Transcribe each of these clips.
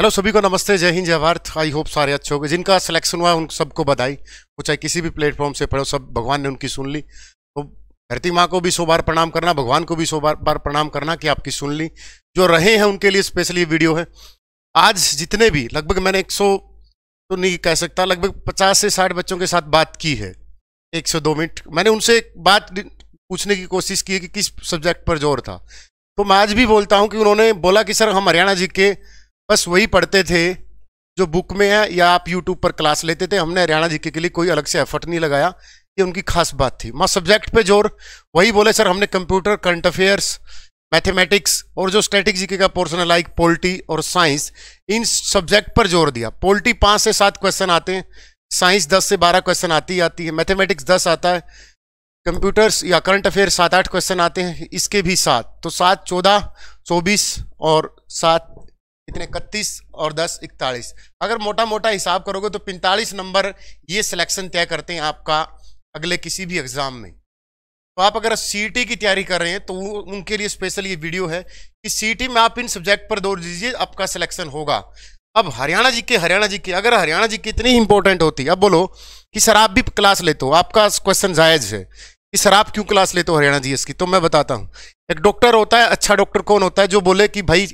hello सभी को नमस्ते जय हिंद जय भारत आई होप सारे अच्छे हो जिनका सिलेक्शन हुआ उन सबको बधाई वो चाहे किसी भी प्लेटफॉर्म से पढ़ो सब भगवान ने उनकी सुन ली तो धरती माँ को भी सो बार प्रणाम करना भगवान को भी सो बार बार प्रणाम करना कि आपकी सुन ली जो रहे हैं उनके लिए स्पेशली वीडियो है आज जितने भी लगभग मैंने एक तो नहीं कह सकता लगभग पचास से साठ बच्चों के साथ बात की है एक मिनट मैंने उनसे बात पूछने की कोशिश की कि किस सब्जेक्ट पर जोर था तो मैं आज भी बोलता हूँ कि उन्होंने बोला कि सर हम हरियाणा जी के बस वही पढ़ते थे जो बुक में है या आप यूट्यूब पर क्लास लेते थे हमने हरियाणा जी के लिए कोई अलग से एफर्ट नहीं लगाया ये उनकी खास बात थी माँ सब्जेक्ट पे जोर वही बोले सर हमने कंप्यूटर करंट अफेयर्स मैथमेटिक्स और जो स्टैटिक जीके का पोर्सन है लाइक पोल्टी और साइंस इन सब्जेक्ट पर जोर दिया पोल्टी पाँच से सात क्वेश्चन आते हैं साइंस दस से बारह क्वेश्चन आती आती है मैथेमेटिक्स दस आता है कंप्यूटर्स या करंट अफेयर सात आठ क्वेश्चन आते हैं इसके भी सात तो सात चौदह चौबीस और सात कितने इकतीस और दस इकतालीस अगर मोटा मोटा हिसाब करोगे तो पैंतालीस नंबर ये सिलेक्शन तय करते हैं आपका अगले किसी भी एग्ज़ाम में तो आप अगर सी की तैयारी कर रहे हैं तो उनके लिए स्पेशल ये वीडियो है कि सी में आप इन सब्जेक्ट पर दौड़ दीजिए आपका सिलेक्शन होगा अब हरियाणा जी के हरियाणा जी के अगर हरियाणा जी की इतनी इंपॉर्टेंट होती अब बोलो कि सर आप भी क्लास लेते हो आपका क्वेश्चन जायज़ है कि सर आप क्यों क्लास लेते हो हरियाणा जी की तो मैं बताता हूँ एक डॉक्टर होता है अच्छा डॉक्टर कौन होता है जो बोले कि भाई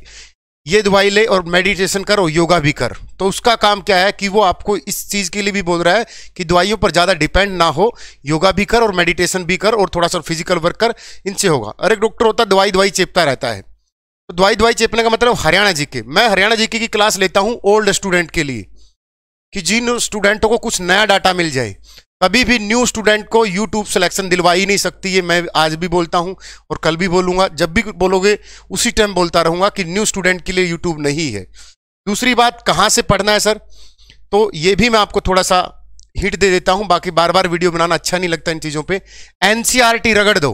ये दवाई ले और मेडिटेशन कर और योगा भी कर तो उसका काम क्या है कि वो आपको इस चीज़ के लिए भी बोल रहा है कि दवाइयों पर ज़्यादा डिपेंड ना हो योगा भी कर और मेडिटेशन भी कर और थोड़ा सा फिजिकल वर्क कर इनसे होगा अरे डॉक्टर होता दवाई दवाई चेपता रहता है तो दवाई दवाई चेपने का मतलब हरियाणा जी के मैं हरियाणा जी की क्लास लेता हूँ ओल्ड स्टूडेंट के लिए कि जिन स्टूडेंटों को कुछ नया डाटा मिल जाए कभी भी न्यू स्टूडेंट को यूट्यूब सिलेक्शन दिलवा ही नहीं सकती है मैं आज भी बोलता हूं और कल भी बोलूंगा जब भी बोलोगे उसी टाइम बोलता रहूंगा कि न्यू स्टूडेंट के लिए यूट्यूब नहीं है दूसरी बात कहाँ से पढ़ना है सर तो ये भी मैं आपको थोड़ा सा हिट दे देता हूं बाकी बार बार वीडियो बनाना अच्छा नहीं लगता इन चीज़ों पर एनसीआरटी e रगड़ दो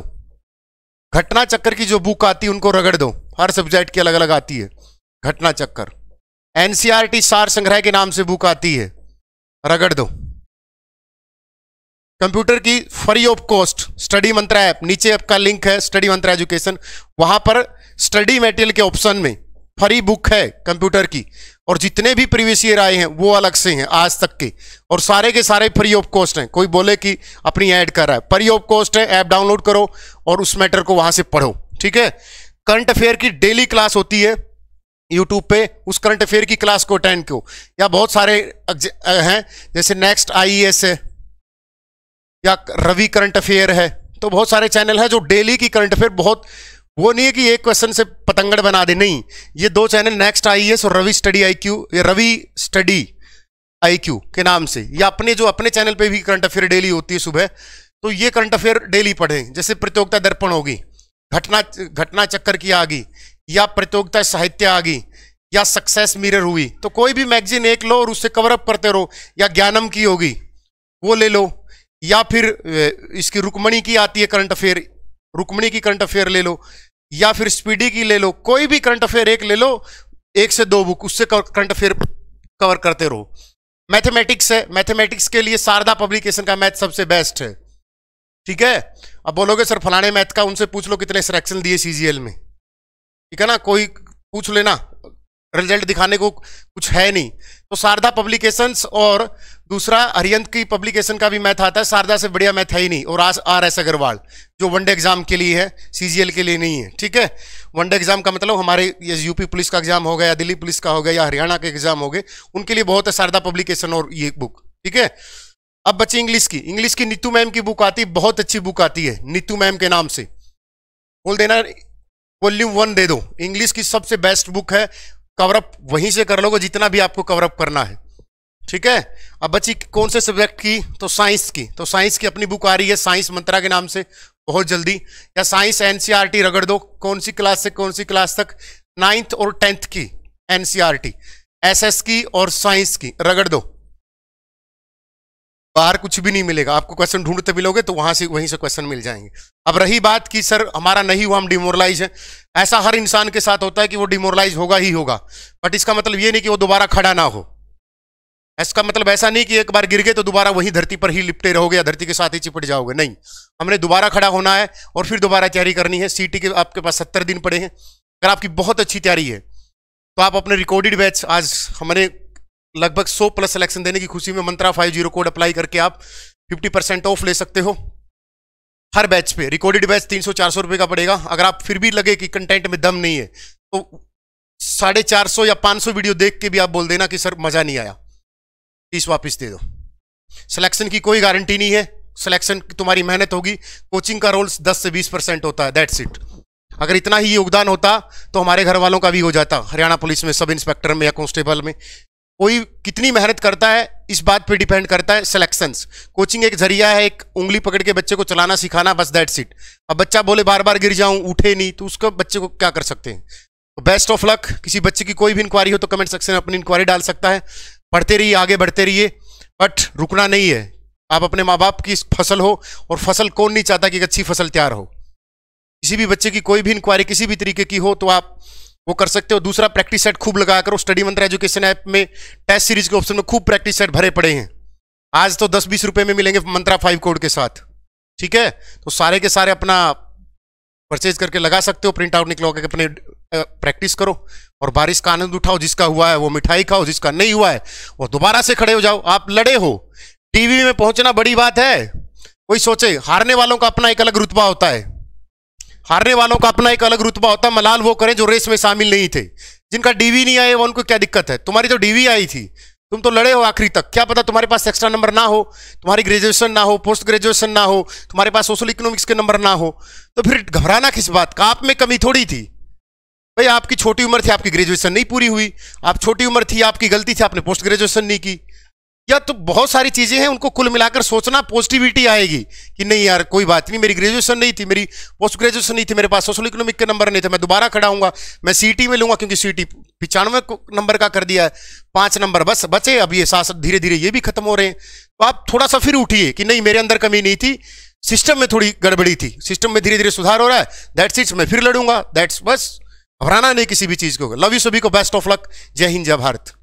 घटना चक्कर की जो बुक आती है उनको रगड़ दो हर सब्जेक्ट की अलग अलग आती है घटना चक्कर एनसीआरटी e सार संग्रह के नाम से बुक आती है रगड़ दो कंप्यूटर की free of cost study Mantra app नीचे आपका लिंक है स्टडी मंत्रा एजुकेशन वहां पर स्टडी मेटेरियल के ऑप्शन में फ्री बुक है कंप्यूटर की और जितने भी प्रीवियस ईयर आए हैं वो अलग से हैं आज तक के और सारे के सारे फ्री ऑफ कॉस्ट हैं कोई बोले कि अपनी ऐड कर रहा है फ्री ऑफ कॉस्ट है ऐप डाउनलोड करो और उस मैटर को वहां से पढ़ो ठीक है करंट अफेयर की डेली क्लास होती है यूट्यूब पे उस करंट अफेयर की क्लास को अटेंड करो या बहुत सारे हैं जैसे नेक्स्ट आई e है या रवि करंट अफेयर है तो बहुत सारे चैनल हैं जो डेली की करंट अफेयर बहुत वो नहीं है कि एक क्वेश्चन से पतंगड़ बना दे नहीं ये दो चैनल नेक्स्ट आई एस और Ravi study I Q Ravi study I Q के नाम से या अपने जो अपने चैनल पे भी करंट अफेयर डेली होती है सुबह तो ये करंट अफेयर डेली पढ़ें जैसे प्रतियोगिता दर्पण होगी घटना घटना चक्कर की आ गई या प्रतियोगिता साहित्य आ गई या सक्सेस मिरर हुई तो कोई भी मैगजीन एक लो और उससे कवर अप करते रहो या ज्ञानम की होगी वो ले लो या फिर इसकी रुकमणी की आती है करंट अफेयर रुकमणी की करंट अफेयर ले लो या फिर स्पीडी की ले लो कोई भी करंट अफेयर एक ले लो एक से दो बुक उससे करंट अफेयर कवर करते रहो मैथमेटिक्स है मैथमेटिक्स के लिए शारदा पब्लिकेशन का मैथ सबसे बेस्ट है ठीक है अब बोलोगे सर फलाने मैथ का उनसे पूछ लो कितने सिलेक्शन दिए सीजीएल में ठीक है ना कोई पूछ लेना रिजल्ट दिखाने को कुछ है नहीं तो शारदा पब्लिकेशंस और दूसरा अरियंत की पब्लिकेशन का भी मैथ आता है शारदा से बढ़िया मैथ है ही नहीं और आस आर एस अग्रवाल जो वनडे एग्जाम के लिए है सीजीएल के लिए नहीं है ठीक है वनडे एग्जाम का मतलब हमारे ये यूपी पुलिस का एग्जाम हो गया या दिल्ली पुलिस का हो गया या हरियाणा के एग्जाम हो गए उनके लिए बहुत है शारदा पब्लिकेशन और ये बुक ठीक है अब बच्चे इंग्लिश की इंग्लिश की नीतू मैम की बुक आती है बहुत अच्छी बुक आती है नीतू मैम के नाम से बोल देना वॉल्यूम वन दे दो इंग्लिश की सबसे बेस्ट बुक है कवरअप वहीं से कर लोगे जितना भी आपको कवरअप करना है ठीक है अब बची कौन से सब्जेक्ट की तो साइंस की तो साइंस की अपनी बुक आ रही है साइंस मंत्रा के नाम से बहुत जल्दी या साइंस एनसीईआरटी e रगड़ दो कौन सी क्लास से कौन सी क्लास तक नाइन्थ और टेंथ की एनसीईआरटी एसएस e की और साइंस की रगड़ दो बाहर कुछ भी नहीं मिलेगा आपको क्वेश्चन ढूंढते मिलोगे तो वहां से वहीं से क्वेश्चन मिल जाएंगे अब रही बात कि सर हमारा नहीं हुआ हम डिमोरलाइज है ऐसा हर इंसान के साथ होता है कि वो डिमोरलाइज होगा ही होगा बट इसका मतलब ये नहीं कि वो दोबारा खड़ा ना हो इसका मतलब ऐसा नहीं कि एक बार गिर गए तो दोबारा वही धरती पर ही लिपटे रहोगे या धरती के साथ ही चिपट जाओगे नहीं हमने दोबारा खड़ा होना है और फिर दोबारा तैयारी करनी है सी के आपके पास सत्तर दिन पड़े हैं अगर आपकी बहुत अच्छी तैयारी है तो आप अपने रिकॉर्डेड बैच आज हमारे लगभग सौ प्लस सिलेक्शन देने की खुशी में Mantra five zero code apply करके आप फिफ्टी परसेंट ऑफ ले सकते हो हर बैच पे रिकॉर्डेड बैच तीन सौ चार सौ रुपये का पड़ेगा अगर आप फिर भी लगे कि कंटेंट में दम नहीं है तो साढ़े चार सौ या पाँच सौ वीडियो देख के भी आप बोल देना कि सर मज़ा नहीं आया फीस वापस दे दो सिलेक्शन की कोई गारंटी नहीं है सिलेक्शन तुम्हारी मेहनत होगी कोचिंग का रोल 10 से 20 परसेंट होता है दैट्स इट अगर इतना ही योगदान होता तो हमारे घर वालों का भी हो जाता हरियाणा पुलिस में सब इंस्पेक्टर में या कांस्टेबल में कोई कितनी मेहनत करता है इस बात पे डिपेंड करता है सिलेक्शंस कोचिंग एक जरिया है एक उंगली पकड़ के बच्चे को चलाना सिखाना बस दैट सीट अब बच्चा बोले बार बार गिर जाऊं उठे नहीं तो उसको बच्चे को क्या कर सकते हैं बेस्ट ऑफ लक किसी बच्चे की कोई भी इंक्वायरी हो तो कमेंट सेक्शन में अपनी इंक्वायरी डाल सकता है पढ़ते रहिए आगे बढ़ते रहिए बट रुकना नहीं है आप अपने माँ बाप की फसल हो और फसल कौन नहीं चाहता कि एक अच्छी फसल तैयार हो किसी भी बच्चे की कोई भी इंक्वायरी किसी भी तरीके की हो तो आप वो कर सकते हो दूसरा प्रैक्टिस सेट खूब लगा करो स्टडी मंत्र एजुकेशन ऐप में टेस्ट सीरीज के ऑप्शन में खूब प्रैक्टिस सेट भरे पड़े हैं आज तो दस बीस रुपये में मिलेंगे मंत्रा फाइव कोड के साथ ठीक है तो सारे के सारे अपना परचेज करके लगा सकते हो प्रिंट आउट निकलवा के अपने प्रैक्टिस करो और बारिश का आनंद उठाओ जिसका हुआ है वो मिठाई खाओ जिसका नहीं हुआ है वो दोबारा से खड़े हो जाओ आप लड़े हो टीवी में पहुंचना बड़ी बात है कोई सोचे हारने वालों का अपना एक अलग रुतबा होता है हारने वालों का अपना एक अलग रुतबा होता है मलाल वो करें जो रेस में शामिल नहीं थे जिनका डीवी नहीं आए वो उनको क्या दिक्कत है तुम्हारी तो डीवी आई थी तुम तो लड़े हो आखिरी तक क्या पता तुम्हारे पास एक्स्ट्रा नंबर ना हो तुम्हारी ग्रेजुएशन ना हो पोस्ट ग्रेजुएशन ना हो तुम्हारे पास सोशल इकोनॉमिक्स के नंबर ना हो तो फिर घबराना किस बात का आप में कमी थोड़ी थी भाई आपकी छोटी उम्र थी आपकी ग्रेजुएशन नहीं पूरी हुई आप छोटी उम्र थी आपकी गलती थी आपने पोस्ट ग्रेजुएशन नहीं की या तो बहुत सारी चीज़ें हैं उनको कुल मिलाकर सोचना पॉजिटिविटी आएगी कि नहीं यार कोई बात नहीं मेरी ग्रेजुएशन नहीं थी मेरी पोस्ट ग्रेजुएशन नहीं थी मेरे पास सोशल इकोनॉमिक के नंबर नहीं थे मैं दोबारा खड़ा हूँ मैं सीटी में लूंगा क्योंकि सीटी पिचानवे नंबर का कर दिया है पाँच नंबर बस बचे अब ये सात धीरे धीरे ये भी खत्म हो रहे हैं तो आप थोड़ा सा फिर उठिए कि नहीं मेरे अंदर कमी नहीं थी सिस्टम में थोड़ी गड़बड़ी थी सिस्टम में धीरे धीरे सुधार हो रहा है दैट्स इट्स मैं फिर लड़ूंगा दैट्स बस घबराना नहीं किसी भी चीज को लव यू सभी को बेस्ट ऑफ लक जय हिंद जय भारत